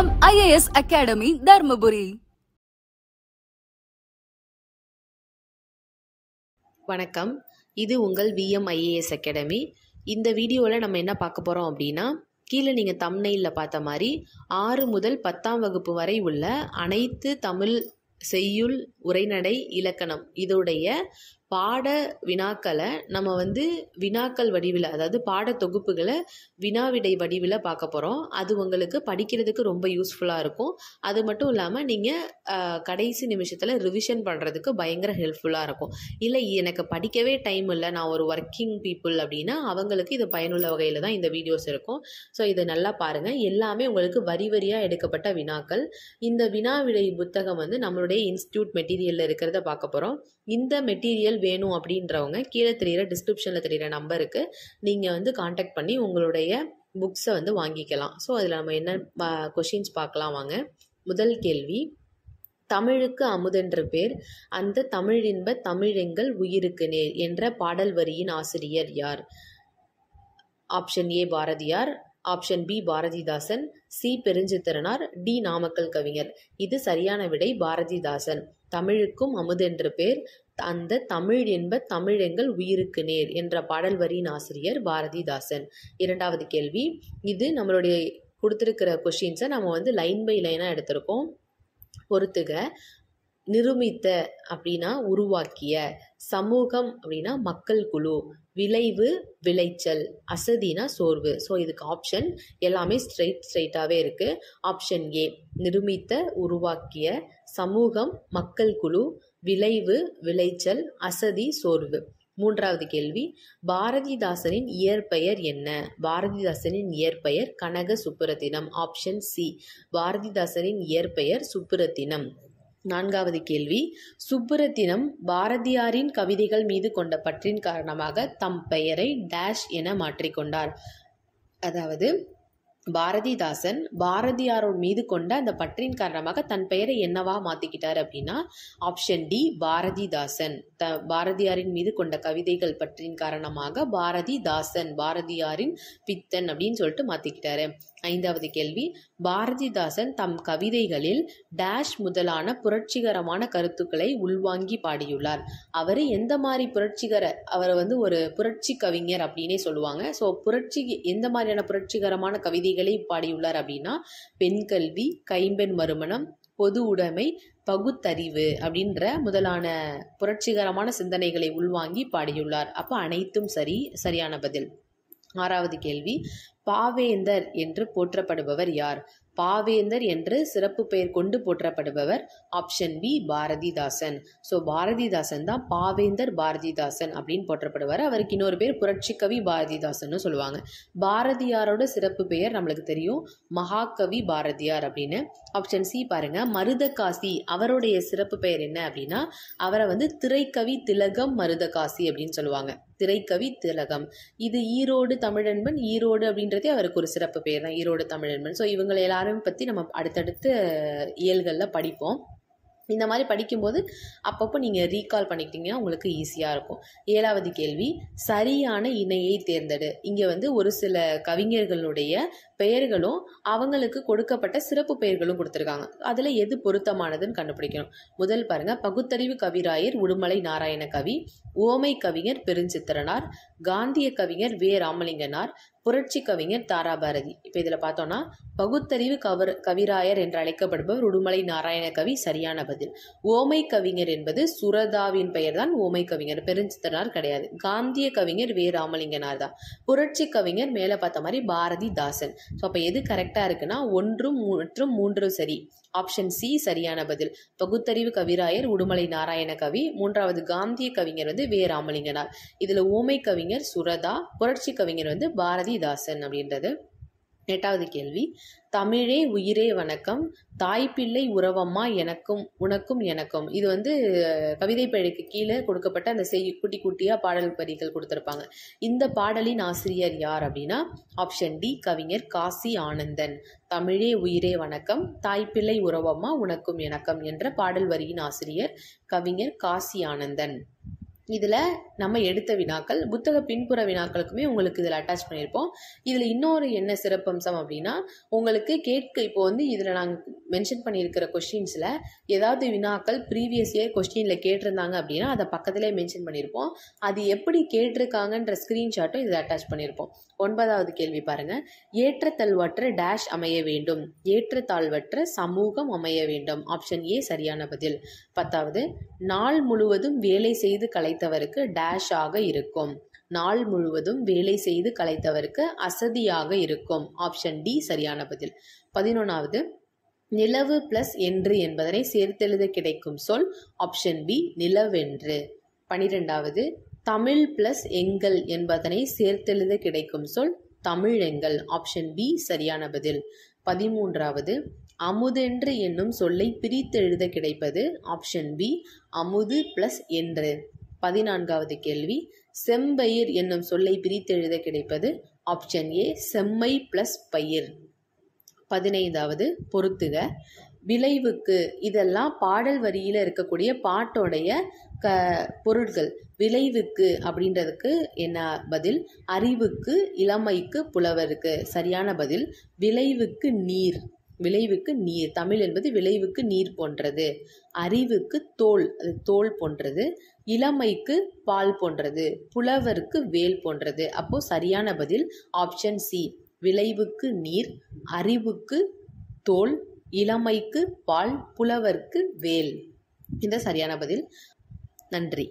வணக்கம் IAS academy Dharmapuri வணக்கம் இது உங்கள் விஎம் ஐஏஎஸ் அகாடமி இந்த வீடியோவில் நம்ம என்ன பார்க்க போகிறோம் அப்படின்னா கீழே நீங்கள் தம்னையில் பார்த்த மாதிரி ஆறு முதல் பத்தாம் வகுப்பு வரை உள்ள அனைத்து தமிழ் செய்யுள் உரைநடை இலக்கணம் இதோடைய பாட வினாக்களை நம்ம வந்து வினாக்கள் வடிவில் அதாவது பாட தொகுப்புகளை வினாவிடை வடிவில் பார்க்க போகிறோம் அது உங்களுக்கு படிக்கிறதுக்கு ரொம்ப யூஸ்ஃபுல்லாக இருக்கும் அது மட்டும் இல்லாமல் நீங்கள் கடைசி நிமிஷத்தில் ரிவிஷன் பண்ணுறதுக்கு பயங்கர ஹெல்ப்ஃபுல்லாக இருக்கும் இல்லை எனக்கு படிக்கவே டைம் இல்லை நான் ஒரு ஒர்க்கிங் பீப்புள் அப்படின்னா அவங்களுக்கு இது பயனுள்ள வகையில் தான் இந்த வீடியோஸ் இருக்கும் ஸோ இதை நல்லா பாருங்கள் எல்லாமே உங்களுக்கு வரி வரியாக எடுக்கப்பட்ட வினாக்கள் இந்த வினாவிடை புத்தகம் வந்து நம்மளுடைய இன்ஸ்டியூட் மெட்டீரியலில் இருக்கிறத பார்க்க போகிறோம் இந்த மெட்டீரியல் வேணும் அப்படின்றவங்க கீழே தெரிகிற டிஸ்கிரிப்ஷனில் தெரிகிற நம்பருக்கு நீங்கள் வந்து காண்டாக்ட் பண்ணி உங்களுடைய புக்ஸை வந்து வாங்கிக்கலாம் ஸோ அதில் நம்ம என்ன கொஷின்ஸ் பார்க்கலாம் வாங்க முதல் கேள்வி தமிழுக்கு அமுதென்ற பேர் அந்த தமிழின்ப தமிழெங்கள் உயிருக்கு நேர் என்ற பாடல் வரியின் ஆசிரியர் யார் option A Bharathiyar option B Bharathidasan C Perunchithiranar D Namakkal Kavignar இது சரியான விடை பாரதிதாசன் தமிழுக்கும் அமுதென்று பேர் அந்த தமிழ் என்ப தமிழ் எங்கள் உயிருக்கு நேர் என்ற பாடல் வரியின் ஆசிரியர் பாரதிதாசன் இரண்டாவது கேள்வி இது நம்மளுடைய கொடுத்துருக்கிற கொஷின்ஸை நம்ம வந்து லைன் பை லைனாக எடுத்திருக்கோம் பொறுத்துக நிருமித்த அப்படின்னா உருவாக்கிய சமூகம் அப்படின்னா மக்கள் குழு விளைவு விளைச்சல் அசதினா சோர்வு ஸோ இதுக்கு ஆப்ஷன் எல்லாமே ஸ்ட்ரைட் ஸ்ட்ரைட்டாகவே இருக்குது ஆப்ஷன் ஏ நிருமித்த உருவாக்கிய சமூகம் மக்கள் குழு விளைவு விளைச்சல் அசதி சோர்வு மூன்றாவது கேள்வி பாரதிதாசனின் இயற்பெயர் என்ன பாரதிதாசனின் இயற்பெயர் கனக சுப்புரத்தினம் ஆப்ஷன் சி பாரதிதாசனின் இயற்பெயர் சுப்புரத்தினம் நான்காவது கேள்வி சுப்புரத்தினம் பாரதியாரின் கவிதைகள் மீது கொண்ட பற்றின் காரணமாக தம் பெயரை டேஷ் என மாற்றிக்கொண்டார் அதாவது பாரதிதாசன் பாரதியாரோட மீது கொண்ட அந்த பற்றின் காரணமாக தன் பெயரை என்னவா மாற்றிக்கிட்டார் அப்படின்னா ஆப்ஷன் டி பாரதிதாசன் த பாரதியாரின் மீது கொண்ட கவிதைகள் பற்றின் காரணமாக பாரதிதாசன் பாரதியாரின் பித்தன் அப்படின்னு சொல்லிட்டு மாத்திக்கிட்டாரு ஐந்தாவது கேள்வி பாரதிதாசன் தம் கவிதைகளில் டேஷ் முதலான புரட்சிகரமான கருத்துக்களை உள்வாங்கி பாடியுள்ளார் அவர் எந்த மாதிரி புரட்சிகர அவரை வந்து ஒரு புரட்சி கவிஞர் அப்படின்னே சொல்லுவாங்க ஸோ புரட்சி எந்த மாதிரியான புரட்சிகரமான கவிதைகளை பாடியுள்ளார் அப்படின்னா பெண் கல்வி கைம்பெண் மறுமணம் பொது உடைமை பகுத்தறிவு அப்படின்ற முதலான புரட்சிகரமான சிந்தனைகளை உள்வாங்கி பாடியுள்ளார் அப்போ அனைத்தும் சரி சரியான பதில் ஆறாவது கேள்வி பாவேந்தர் என்று போற்றப்படுபவர் யார் பாவேந்தர் என்று சிறப்பு பெயர் கொண்டு போற்றப்படுபவர் option B Bharathidasan so Bharathidasan தான் பாவேந்தர் பாரதிதாசன் அப்படின்னு போற்றப்படுவார் அவருக்கு இன்னொரு பேர் புரட்சிக்கவி பாரதிதாசன் சொல்லுவாங்க பாரதியாரோட சிறப்பு பெயர் நம்மளுக்கு தெரியும் மகாகவி பாரதியார் அப்படின்னு ஆப்ஷன் சி பாருங்க மருதகாசி அவருடைய சிறப்பு பெயர் என்ன அப்படின்னா அவரை வந்து திரைக்கவி திலகம் மருதகாசி அப்படின்னு சொல்லுவாங்க திரைக்கவி திலகம் இது ஈரோடு தமிழன்பன் ஈரோடு அப்படின்ற அப்படிங்கிறது அவருக்கு ஒரு சிறப்பு பேர் தான் ஈரோடு தமிழன்மன் ஸோ இவங்களை எல்லாரும் பற்றி நம்ம அடுத்தடுத்து இயல்களில் படிப்போம் இந்த மாதிரி படிக்கும்போது அப்பப்போ நீங்கள் ரீகால் பண்ணிக்கிட்டீங்கன்னா உங்களுக்கு ஈஸியாக இருக்கும் ஏழாவது கேள்வி சரியான இணையை தேர்ந்தெடு இங்கே வந்து ஒரு சில கவிஞர்களுடைய பெயர்களும் அவங்களுக்கு கொடுக்கப்பட்ட சிறப்பு பெயர்களும் கொடுத்துருக்காங்க அதில் எது பொருத்தமானதுன்னு கண்டுபிடிக்கணும் முதல் பாருங்க பகுத்தறிவு கவிராயர் உடுமலை நாராயண கவி ஓமை கவிஞர் பெருஞ்சித்திரனார் காந்திய கவிஞர் வே ராமலிங்கனார் புரட்சி கவிஞர் தாராபாரதி இப்போ இதில் பார்த்தோன்னா பகுத்தறிவு கவர் கவிராயர் என்று அழைக்கப்படுபவர் உடுமலை நாராயண கவி சரியான பதில் ஓமை கவிஞர் என்பது சுரதாவின் பெயர் தான் ஓமை கவிஞர் பெருஞ்சித்தனார் கிடையாது காந்திய கவிஞர் வே ராமலிங்கனார் தான் புரட்சி கவிஞர் மேலே பார்த்த மாதிரி பாரதிதாசன் ஸோ அப்போ எது கரெக்டாக இருக்குன்னா ஒன்றும் மற்றும் மூன்றும் சரி ஆப்ஷன் சி சரியான பதில் பகுத்தறிவு கவிராயர் உடுமலை நாராயண கவி மூன்றாவது காந்திய கவிஞர் வந்து வே ராமலிங்கனார் இதில் ஓமை கவிஞர் சுரதா புரட்சி கவிஞர் வந்து பாரதிதாசன் அப்படின்றது எட்டாவது கேள்வி தமிழே உயிரே வணக்கம் தாய்ப்பிள்ளை உறவம்மா எனக்கும் உனக்கும் எனக்கும் இது வந்து கவிதை பழிக்கு கீழே கொடுக்கப்பட்ட அந்த செய்ய குட்டி குட்டியாக பாடல் பரிகள் கொடுத்துருப்பாங்க இந்த பாடலின் ஆசிரியர் யார் அப்படின்னா ஆப்ஷன் டி கவிஞர் காசி ஆனந்தன் தமிழே உயிரே வணக்கம் தாய்ப்பிள்ளை உறவம்மா உனக்கும் எனக்கம் என்ற பாடல் வரியின் ஆசிரியர் கவிஞர் காசி ஆனந்தன் இதில் நம்ம எடுத்த வினாக்கள் புத்தக பின்புற வினாக்களுக்குமே உங்களுக்கு இதில் அட்டாச் பண்ணியிருப்போம் இதில் இன்னொரு என்ன சிறப்பம்சம் அப்படின்னா உங்களுக்கு கேட்க இப்போ வந்து இதில் நாங்கள் மென்ஷன் பண்ணியிருக்கிற கொஷின்ஸில் ஏதாவது வினாக்கள் ப்ரீவியஸ் இயர் கொஸ்டினில் கேட்டிருந்தாங்க அப்படின்னா அதை பக்கத்துலேயே மென்ஷன் பண்ணியிருப்போம் அது எப்படி கேட்டிருக்காங்கன்ற ஸ்க்ரீன்ஷாட்டும் இதில் அட்டாச் பண்ணியிருப்போம் ஒன்பதாவது கேள்வி பாருங்கள் ஏற்றத்தல்வற்ற டேஷ் அமைய வேண்டும் ஏற்றத்தாழ்வற்ற சமூகம் அமைய வேண்டும் ஆப்ஷன் ஏ சரியான பதில் பத்தாவது நாள் முழுவதும் வேலை செய்து கலை கலைத்தவருக்கு டேஷ் ஆக இருக்கும் நாள் முழுவதும் வேலை செய்து கலைத்தவருக்கு அசதியாக இருக்கும் ஆப்ஷன் டி சரியான பதில் பதினொன்றாவது நிலவு பிளஸ் என்று என்பதனை சேர்த்தெழுத கிடைக்கும் சொல் ஆப்ஷன் பி நிலவென்று பனிரெண்டாவது தமிழ் பிளஸ் எங்கள் என்பதனை சேர்த்தெழுத கிடைக்கும் சொல் தமிழெங்கள் ஆப்ஷன் பி சரியான பதில் பதிமூன்றாவது அமுதென்று என்னும் சொல்லை பிரித்தெழுத கிடைப்பது ஆப்ஷன் பி அமுது பிளஸ் என்று பதினான்காவது கேள்வி செம்பயிர் என்னும் சொல்லை பிரித்தெழுத கிடைப்பது ஆப்ஷன் ஏ செம்மை பிளஸ் பயிர் பதினைந்தாவது பொருத்துக விளைவுக்கு இதெல்லாம் பாடல் வரியில் இருக்கக்கூடிய பாட்டோடைய க பொருட்கள் விளைவுக்கு அப்படின்றதுக்கு என்ன பதில் அறிவுக்கு இளமைக்கு புலவருக்கு சரியான பதில் விளைவுக்கு நீர் விளைவுக்கு நீர் தமிழ் என்பது விளைவுக்கு நீர் போன்றது அறிவுக்கு தோல் அது தோல் போன்றது இளமைக்கு பால் போன்றது புலவருக்கு வேல் போன்றது அப்போ சரியான பதில் ஆப்ஷன் சி விளைவுக்கு நீர் அறிவுக்கு தோல் இளமைக்கு பால் புலவர்க்கு வேல் இந்த சரியான பதில் நன்றி